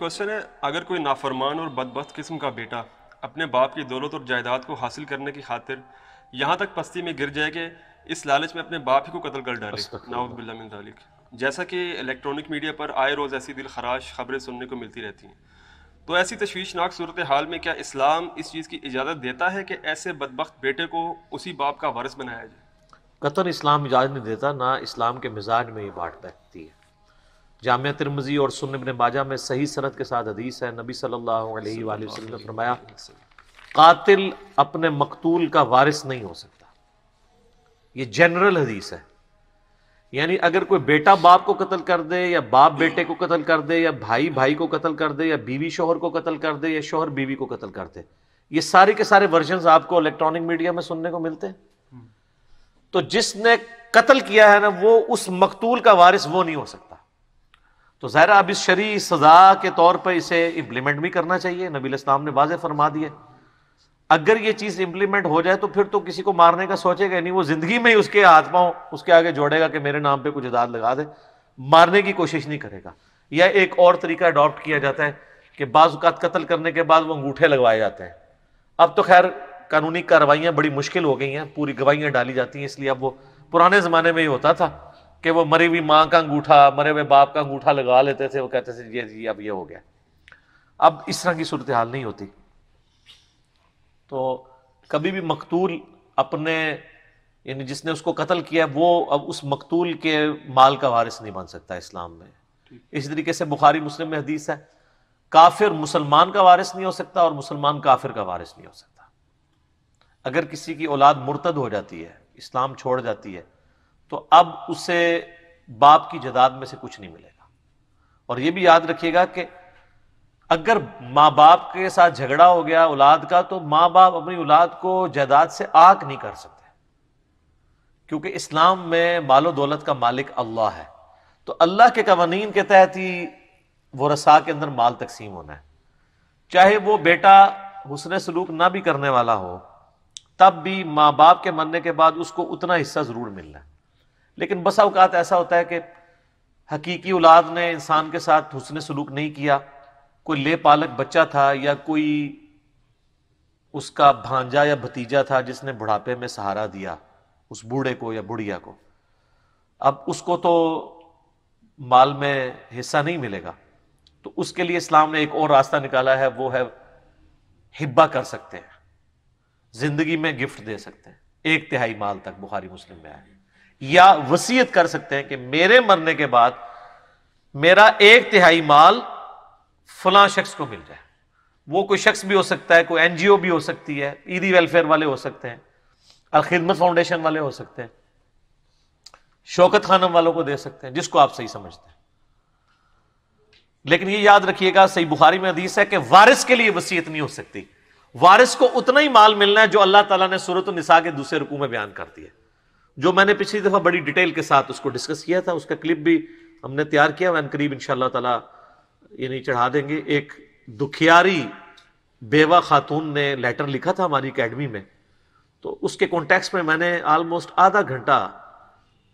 Question है अगर कोई नाफरमान और बदबस्त किस्म का बेटा अपने बाप की दौलत और जायदाद को हासिल करने की खातिर यहाँ तक पस्ती में गिर जाए कि इस लालच में अपने बाप ही को कत्ल कर डाले नाउदिल्ला जैसा कि इलेक्ट्रॉनिक मीडिया पर आए रोज़ ऐसी दिल खराश खबरें सुनने को मिलती रहती हैं तो ऐसी तशवीशनाक सूरत हाल में क्या इस्लाम इस चीज़ की इजाज़त देता है कि ऐसे बदबخت बेटे को उसी बाप का वारस बनाया जाए कतर इस्लाम इजाज़त नहीं देता ना इस्लाम के मिजाज में ये बात बैठती है जामिया तिरमजी और सुन माजा में सही सनत के साथ हदीस है नबी सल्लल्लाहु ने फरमाया कातिल अपने मकतूल का वारिस नहीं हो सकता ये जनरल हदीस है यानी अगर कोई बेटा बाप को कत्ल कर दे या बाप बेटे को कतल कर दे या भाई भाई को कतल कर दे या बीवी शोहर को कतल कर दे या शोहर बीवी को कतल कर दे ये सारे के सारे वर्जन आपको इलेक्ट्रॉनिक मीडिया में सुनने को मिलते हैं हम्म। तो जिसने कत्ल किया है ना वो उस मकतूल का वारिस वो नहीं हो सकता तो ज़ाहिर अब इस शरी सज़ा के तौर पर इसे इम्प्लीमेंट भी करना चाहिए नबी इस्लाम ने वाज फरमा दिए अगर ये चीज़ इम्प्लीमेंट हो जाए तो फिर तो किसी को मारने का सोचेगा नहीं वो ज़िंदगी में ही उसके हाथ पाओ उसके आगे जोड़ेगा कि मेरे नाम पर कुछ इदाद लगा दे मारने की कोशिश नहीं करेगा या एक और तरीका अडॉप्ट किया जाता है कि बाज़ात कत्ल करने के बाद वो अंगूठे लगवाए जाते हैं अब तो खैर कानूनी कार्रवाइयाँ बड़ी मुश्किल हो गई हैं पूरी गवाहियाँ डाली जाती हैं इसलिए अब वो पुराने ज़माने में ही होता था कि वो मरी हुई माँ का अंगूठा मरे हुए बाप का अंगूठा लगा लेते थे वो कहते थे ये जी अब ये हो गया अब इस तरह की सूरत हाल नहीं होती तो कभी भी मकतूल अपने यानी जिसने उसको कत्ल किया वो अब उस मकतूल के माल का वारिस नहीं बन सकता इस्लाम में इसी तरीके से बुखारी मुस्लिम में हदीस है काफिर मुसलमान का वारिस नहीं हो सकता और मुसलमान काफिर का वारिस नहीं हो सकता अगर किसी की औलाद मुर्तद हो जाती है इस्लाम छोड़ जाती है तो अब उसे बाप की जदाद में से कुछ नहीं मिलेगा और यह भी याद रखिएगा कि अगर माँ बाप के साथ झगड़ा हो गया औलाद का तो माँ बाप अपनी औलाद को जायदाद से आक नहीं कर सकते क्योंकि इस्लाम में मालो दौलत का मालिक अल्लाह है तो अल्लाह के कवानीन के तहत ही वो रसा के अंदर माल तकसीम होना है चाहे वो बेटा हुसन सलूक ना भी करने वाला हो तब भी माँ बाप के मरने के बाद उसको उतना हिस्सा ज़रूर मिलना है लेकिन बस अवकात ऐसा होता है कि हकीकी औलाद ने इंसान के साथ हुसन सलूक नहीं किया कोई ले पालक बच्चा था या कोई उसका भांजा या भतीजा था जिसने बुढ़ापे में सहारा दिया उस बूढ़े को या बुढ़िया को अब उसको तो माल में हिस्सा नहीं मिलेगा तो उसके लिए इस्लाम ने एक और रास्ता निकाला है वो है हिब्बा कर सकते हैं जिंदगी में गिफ्ट दे सकते हैं एक तिहाई माल तक बुखारी मुस्लिम में आया या वसीयत कर सकते हैं कि मेरे मरने के बाद मेरा एक तिहाई माल फला शख्स को मिल जाए वो कोई शख्स भी हो सकता है कोई एनजीओ भी हो सकती है ईदी वेलफेयर वाले हो सकते हैं अलखिदमत फाउंडेशन वाले हो सकते हैं शौकत खानम वालों को दे सकते हैं जिसको आप सही समझते हैं लेकिन ये याद रखिएगा सही बुखारी में हदीस है कि वारिस के लिए वसीयत नहीं हो सकती वारिस को उतना ही माल मिलना है जो अल्लाह ताला ने सूरत निसा के दूसरे रुकू में बयान कर दिया जो मैंने पिछली दफ़ा बड़ी डिटेल के साथ उसको डिस्कस किया था उसका क्लिप भी हमने तैयार किया वैन करीब इन ये यानी चढ़ा देंगे एक दुखियारी बेवा खातून ने लेटर लिखा था हमारी अकेडमी में तो उसके कॉन्टेक्स्ट में मैंने आलमोस्ट आधा घंटा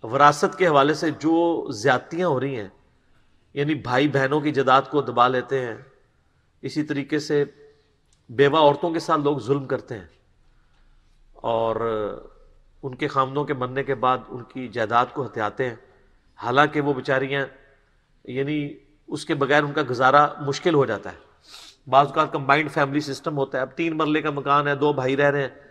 वरासत के हवाले से जो ज्यादतियाँ हो रही हैं यानी भाई बहनों की जदाद को दबा लेते हैं इसी तरीके से बेवा औरतों के साथ लोग जुल्म करते हैं और उनके खामदों के मरने के बाद उनकी जायदाद को हत्याते हैं हालांकि वो बेचारियाँ यानी उसके बगैर उनका गुजारा मुश्किल हो जाता है बाद कंबाइंड फैमिली सिस्टम होता है अब तीन मरले का मकान है दो भाई रह रहे हैं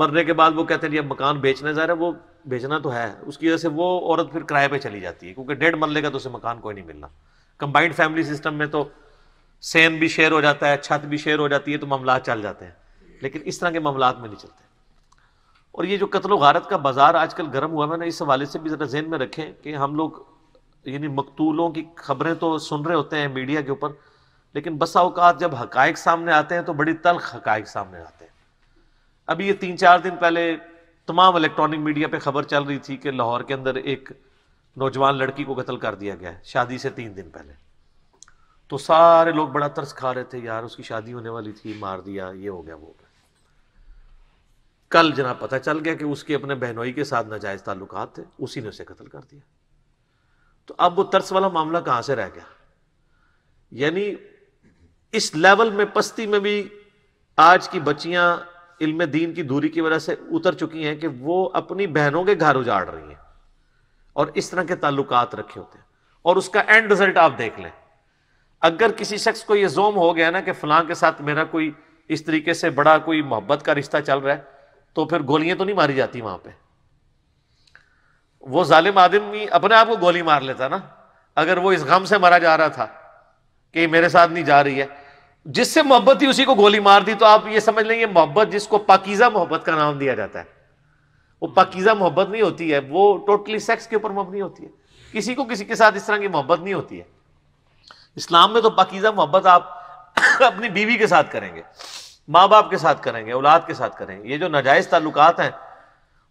मरने के बाद वो कहते हैं जी अब मकान बेचने जा रहे हैं वो बेचना तो है उसकी वजह से वो औरत फिर किराए पे चली जाती है क्योंकि डेढ़ मरले का तो उसे मकान कोई नहीं मिलना कंबाइंड फैमिली सिस्टम में तो सेन भी शेयर हो जाता है छत भी शेयर हो जाती है तो मामला चल जाते हैं लेकिन इस तरह के मामला में नहीं चलते और ये जो कत्ल गारत का बाज़ार आजकल गर्म हुआ है ना इस हवाले से भी ज़रा जहन में रखें कि हम लोग यानी मकतूलों की खबरें तो सुन रहे होते हैं मीडिया के ऊपर लेकिन बसा अवकात जब हक सामने आते हैं तो बड़ी तलख हक़ सामने आते हैं अभी ये तीन चार दिन पहले तमाम इलेक्ट्रॉनिक मीडिया पर खबर चल रही थी कि लाहौर के अंदर एक नौजवान लड़की को कत्ल कर दिया गया है शादी से तीन दिन पहले तो सारे लोग बड़ा तरस खा रहे थे यार उसकी शादी होने वाली थी मार दिया ये हो गया वो हो गया कल जना पता चल गया कि उसके अपने बहनोई के साथ नाजायज ताल्लुक थे उसी ने उसे कत्ल कर दिया तो अब वो तर्स वाला मामला कहां से रह गया यानी इस लेवल में पस्ती में भी आज की बच्चियां इल्म दीन की दूरी की वजह से उतर चुकी हैं कि वो अपनी बहनों के घर उजाड़ रही हैं और इस तरह के ताल्लुक रखे होते हैं और उसका एंड रिजल्ट आप देख लें अगर किसी शख्स को यह जोम हो गया ना कि फलां के साथ मेरा कोई इस तरीके से बड़ा कोई मोहब्बत का रिश्ता चल रहा है तो फिर गोलियां तो नहीं मारी जाती वहां पे वो जालिम आदमी अपने आप को गोली मार लेता ना अगर वो इस गम से मरा जा रहा था कि मेरे साथ नहीं जा रही है जिससे मोहब्बत थी उसी को गोली मार दी तो आप ये समझ लेंगे मोहब्बत जिसको पाकिज़ा मोहब्बत का नाम दिया जाता है वो पाकिज़ा मोहब्बत नहीं होती है वो टोटली सेक्स के ऊपर मबनी होती है किसी को किसी के साथ इस तरह की मोहब्बत नहीं होती है इस्लाम में तो पाकिज़ा मोहब्बत आप अपनी बीवी के साथ करेंगे माँ बाप के साथ करेंगे औलाद के साथ करेंगे ये जो नाजायज़ ताल्लुकात हैं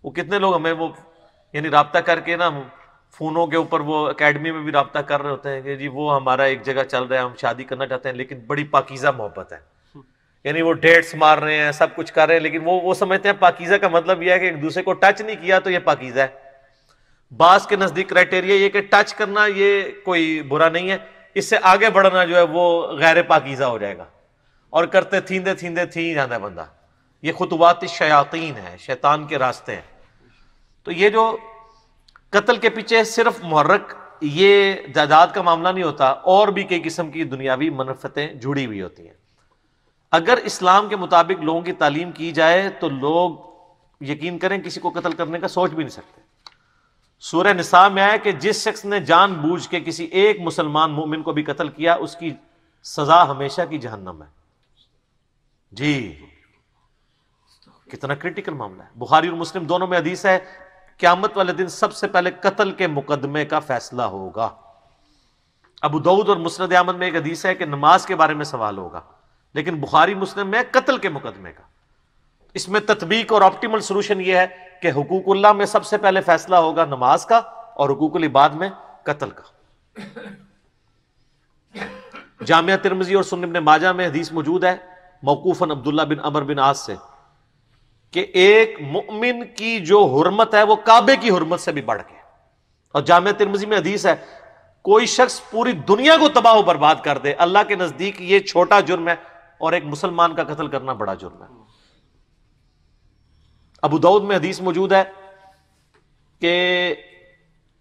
वो कितने लोग हमें वो यानी रबता करके ना फ़ोनों के ऊपर वो अकेडमी में भी रबता कर रहे होते हैं कि जी वो हमारा एक जगह चल रहा है हम शादी करना चाहते हैं लेकिन बड़ी पाकिज़ा मोहब्बत है यानी वो डेट्स मार रहे हैं सब कुछ कर रहे हैं लेकिन वो वो समझते हैं पाकिज़ा का मतलब यह है कि एक दूसरे को टच नहीं किया तो ये पाकिज़ा है बास के नज़दीक क्राइटेरिया ये कि टच करना ये कोई बुरा नहीं है इससे आगे बढ़ना जो है वो गैर पाकिज़ा हो जाएगा और करते थींदे थींदे थी जाता है बंदा ये खुतवात शयातीन है शैतान के रास्ते हैं तो ये जो कत्ल के पीछे सिर्फ महर्रक ये जायदाद का मामला नहीं होता और भी कई किस्म की दुनियावी मनफतें जुड़ी हुई होती हैं अगर इस्लाम के मुताबिक लोगों की तालीम की जाए तो लोग यकीन करें किसी को कत्ल करने का सोच भी नहीं सकते सूर्य निसा में आया कि जिस शख्स ने जान बूझ के किसी एक मुसलमान मोमिन को भी कत्ल किया उसकी सजा हमेशा की जहन्नम है जी कितना क्रिटिकल मामला है बुखारी और मुस्लिम दोनों में हदीस है क्यामत वाले दिन सबसे पहले कत्ल के मुकदमे का फैसला होगा अबू दाऊद और मुस्नद आमद में एक हदीस है कि नमाज के बारे में सवाल होगा लेकिन बुखारी मुस्लिम में कत्ल के मुकदमे का इसमें तत्बीक और ऑप्टीमल सोल्यूशन यह है कि हकूकुल्ला में सबसे पहले फैसला होगा नमाज का और हकूकुल इबाद में कत्ल का जामिया तिरमजी और सुनिम माजा में हदीस मौजूद है मौकूफन अब्दुल्ला बिन अमर बिन आज से कि एक मुमिन की जो हरमत है वो काबे की हरमत से भी बढ़ के और जाम तिरमजी में हदीस है कोई शख्स पूरी दुनिया को तबाह बर्बाद कर दे अल्लाह के नजदीक ये छोटा जुर्म है और एक मुसलमान का कतल करना बड़ा जुर्म है अबू दाऊद में हदीस मौजूद है कि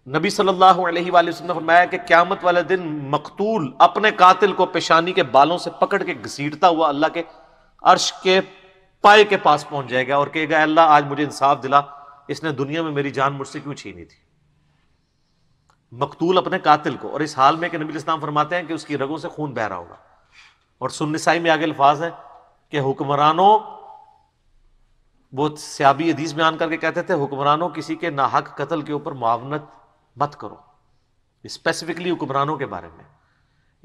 नबी सल्लल्लाहु अलैहि वसल्लम ने फरमाया कि क्यामत वाले दिन मकतूल अपने कातिल को पेशानी के बालों से पकड़ के घसीटता हुआ अल्लाह के अर्श के पाए के पास पहुंच जाएगा और कहेगा अल्लाह आज मुझे इंसाफ दिला इसने दुनिया में मेरी जान मुझसे क्यों छीनी थी मकतूल अपने कातिल को और इस हाल में कि नबी इस्लाम फरमाते हैं कि उसकी रगों से खून बह रहा होगा और सुन्नसाई में आगे अल्फाज हैं कि हुक्मरानों वो सियाबी हदीस बयान करके कहते थे हुक्मरानों किसी के नाहक कत्ल के ऊपर मुआवनत मत करो स्पेसिफिकली हुक्मरानों के बारे में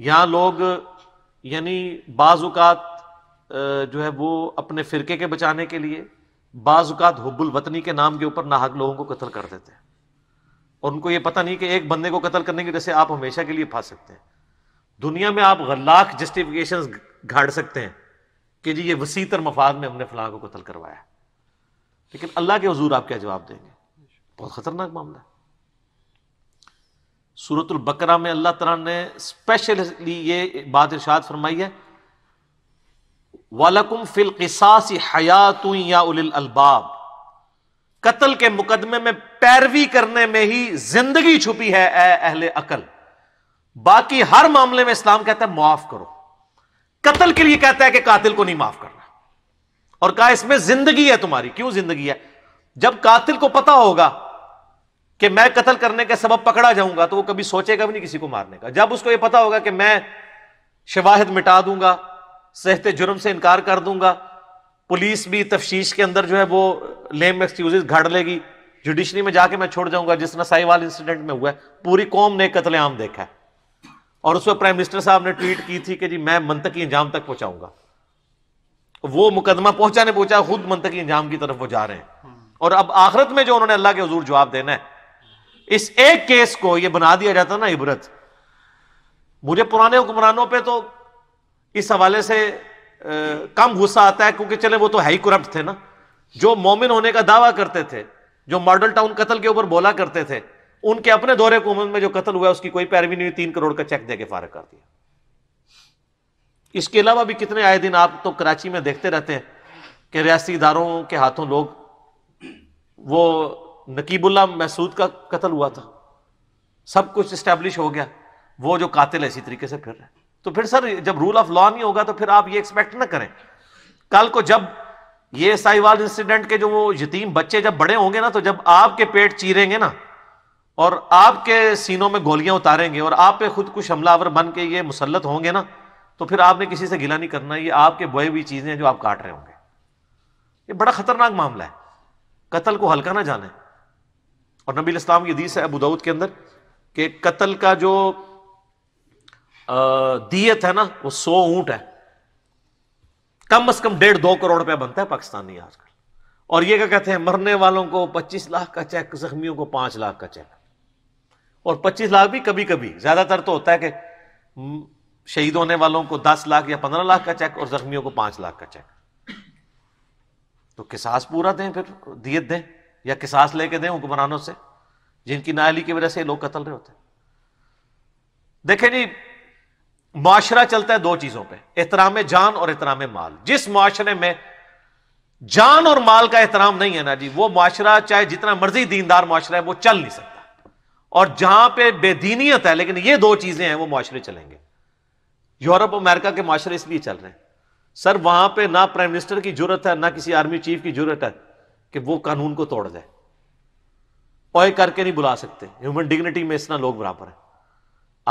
यहाँ लोग यानी बाज़ात जो है वो अपने फ़िरके के बचाने के लिए बाज़ात हुबुल वतनी के नाम के ऊपर नाहक लोगों को कत्ल कर देते हैं और उनको ये पता नहीं कि एक बंदे को कत्ल करने की वजह से आप हमेशा के लिए फा सकते हैं दुनिया में आप लाख जस्टिफिकेशन घाड़ सकते हैं कि जी ये वसी तर मफाद में हमने फलाह को कत्ल करवाया लेकिन अल्लाह के हजूर आप क्या जवाब देंगे बहुत ख़तरनाक मामला है सूरत बकरा में अल्लाह तला ने स्पेशली ये बात इर्शाद फरमाई है वालकुम फिल किसास हयात या उल अलबाब कत्ल के मुकदमे में पैरवी करने में ही जिंदगी छुपी है अहले अकल बाकी हर मामले में इस्लाम कहता है माफ करो कत्ल के लिए कहता है कि कातिल को नहीं माफ करना और कहा इसमें जिंदगी है तुम्हारी क्यों जिंदगी है जब कातिल को पता होगा कि मैं कत्ल करने के सबब पकड़ा जाऊंगा तो वो कभी सोचेगा भी नहीं किसी को मारने का जब उसको ये पता होगा कि मैं शवाहद मिटा दूंगा सहते जुर्म से इनकार कर दूंगा पुलिस भी तफ्तीश के अंदर जो है वो लेम एक्सक्यूज घड़ लेगी जुडिशरी में जाके मैं छोड़ जाऊंगा जिस नसाईवाल साहिवाल इंसिडेंट में हुआ है पूरी कौम ने कतलेआम देखा है और उस पर प्राइम मिनिस्टर साहब ने ट्वीट की थी कि जी मैं मंतकी अंजाम तक पहुंचाऊंगा वो मुकदमा पहुंचाने पहुंचा खुद मंतकी अंजाम की तरफ वो जा रहे हैं और अब आखिरत में जो उन्होंने अल्लाह के हजूर जवाब देना है इस एक केस को यह बना दिया जाता ना इबरत मुझे पुराने हुक्मरानों पे तो इस हवाले से आ, कम गुस्सा आता है क्योंकि चले वो तो है ही करप्ट थे ना जो मोमिन होने का दावा करते थे जो मॉडल टाउन कत्ल के ऊपर बोला करते थे उनके अपने दौरे को में जो कत्ल हुआ उसकी कोई पैरवी नहीं हुई तीन करोड़ का चेक दे के फारग कर दिया इसके अलावा भी कितने आए दिन आप तो कराची में देखते रहते हैं कि रियासी इदारों के हाथों लोग वो नकीबुल्ला महसूद का कत्ल हुआ था सब कुछ इस्टेब्लिश हो गया वो जो कातिल है इसी तरीके से फिर रहे तो फिर सर जब रूल ऑफ लॉ नहीं होगा तो फिर आप ये एक्सपेक्ट ना करें कल को जब ये साहिवाल इंसिडेंट के जो वो यतीम बच्चे जब बड़े होंगे ना तो जब आपके पेट चीरेंगे ना और आपके सीनों में गोलियां उतारेंगे और आप पे खुद कुछ हमलावर बन के ये मुसलत होंगे ना तो फिर आपने किसी से गिला नहीं करना ये आपके बोए हुई चीजें जो आप काट रहे होंगे ये बड़ा खतरनाक मामला है कत्ल को हल्का ना जाने और नबी इस्लाम की हदीस है अबू दाऊद के अंदर कि कत्ल का जो दियत है ना वो सौ ऊंट है कम अज कम डेढ़ दो करोड़ रुपया बनता है पाकिस्तानी आजकल और ये क्या कहते हैं मरने वालों को पच्चीस लाख का चेक जख्मियों को पांच लाख का चेक और पच्चीस लाख भी कभी कभी ज्यादातर तो होता है कि शहीद होने वालों को दस लाख या पंद्रह लाख का चेक और जख्मियों को पांच लाख का चेक तो किसास पूरा दें फिर दियत दें या किसास लेके दें हुक्मरानों से जिनकी नाली की वजह से लोग कतल रहे होते हैं देखें जी माशरा चलता है दो चीजों पर एहतराम जान और एहतराम माल जिस माशरे में जान और माल का एहतराम नहीं है ना जी वो माशरा चाहे जितना मर्जी दीनदार माशरा है वो चल नहीं सकता और जहां पर बेदीनीत है लेकिन यह दो चीजें हैं वो माशरे चलेंगे यूरोप अमेरिका के माशरे इसलिए चल रहे हैं सर वहां पर ना प्राइम मिनिस्टर की जरूरत है ना किसी आर्मी चीफ की जरूरत है कि वो कानून को तोड़ जाए ओए करके नहीं बुला सकते ह्यूमन डिग्निटी में इतना लोग बराबर है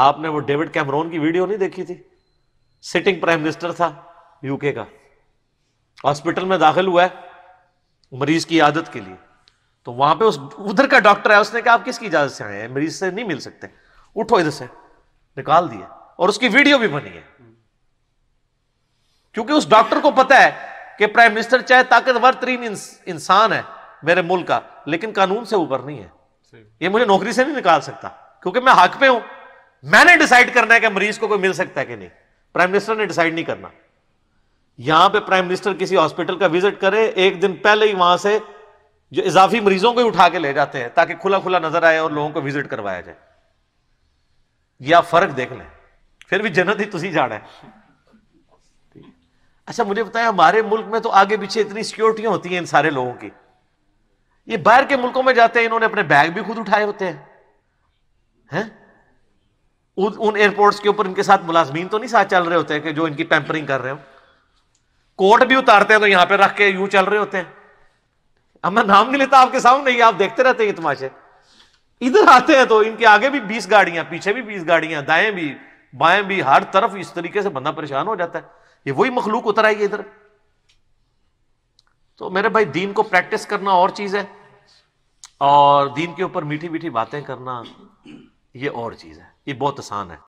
आपने वो डेविड कैमरोन की वीडियो नहीं देखी थी सिटिंग प्राइम मिनिस्टर था यूके का हॉस्पिटल में दाखिल हुआ है मरीज की आदत के लिए तो वहां पे उस उधर का डॉक्टर है उसने कहा आप किसकी इजाजत से आए हैं मरीज से नहीं मिल सकते उठो इधर से निकाल दिया और उसकी वीडियो भी बनी है क्योंकि उस डॉक्टर को पता है कि प्राइम मिनिस्टर चाहे ताकतवर तरीन इंसान है मेरे मुल्क का लेकिन कानून से ऊपर नहीं है ये मुझे नौकरी से नहीं निकाल सकता क्योंकि मैं हक पे हूं मैंने डिसाइड करना है कि मरीज को कोई मिल सकता है कि नहीं प्राइम मिनिस्टर ने डिसाइड नहीं करना यहां पे प्राइम मिनिस्टर किसी हॉस्पिटल का विजिट करे एक दिन पहले ही वहां से जो इजाफी मरीजों को उठा के ले जाते हैं ताकि खुला खुला नजर आए और लोगों को विजिट करवाया जाए यह फर्क देख लें फिर भी जन्नत ही तुसी जाना है अच्छा मुझे बताया हमारे मुल्क में तो आगे पीछे इतनी सिक्योरिटियां होती हैं इन सारे लोगों की ये बाहर के मुल्कों में जाते हैं इन्होंने अपने बैग भी खुद उठाए होते हैं हैं उन, उन एयरपोर्ट्स के ऊपर इनके साथ मुलाजमीन तो नहीं साथ चल रहे होते हैं कि जो इनकी टेम्परिंग कर रहे हो कोट भी उतारते हैं तो यहां पे रख के यूं चल रहे होते हैं अब मैं नाम नहीं लेता आपके सामने ही आप देखते रहते हैं ये तमाशे इधर आते हैं तो इनके आगे भी बीस गाड़ियां पीछे भी बीस गाड़ियां दाएं भी बाएं भी हर तरफ इस तरीके से बंदा परेशान हो जाता है ये वही मखलूक उतर आएगी इधर तो मेरे भाई दीन को प्रैक्टिस करना और चीज है और दीन के ऊपर मीठी मीठी बातें करना ये और चीज है ये बहुत आसान है